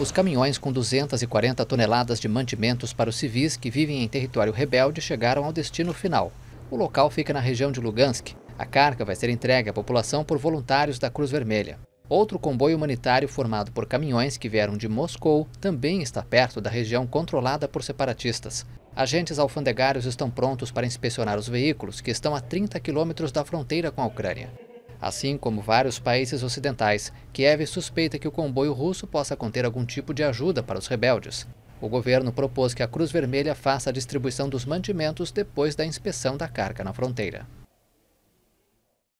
Os caminhões com 240 toneladas de mantimentos para os civis que vivem em território rebelde chegaram ao destino final. O local fica na região de Lugansk. A carga vai ser entregue à população por voluntários da Cruz Vermelha. Outro comboio humanitário formado por caminhões que vieram de Moscou também está perto da região controlada por separatistas. Agentes alfandegários estão prontos para inspecionar os veículos que estão a 30 quilômetros da fronteira com a Ucrânia. Assim como vários países ocidentais, Kiev suspeita que o comboio russo possa conter algum tipo de ajuda para os rebeldes. O governo propôs que a Cruz Vermelha faça a distribuição dos mantimentos depois da inspeção da carga na fronteira.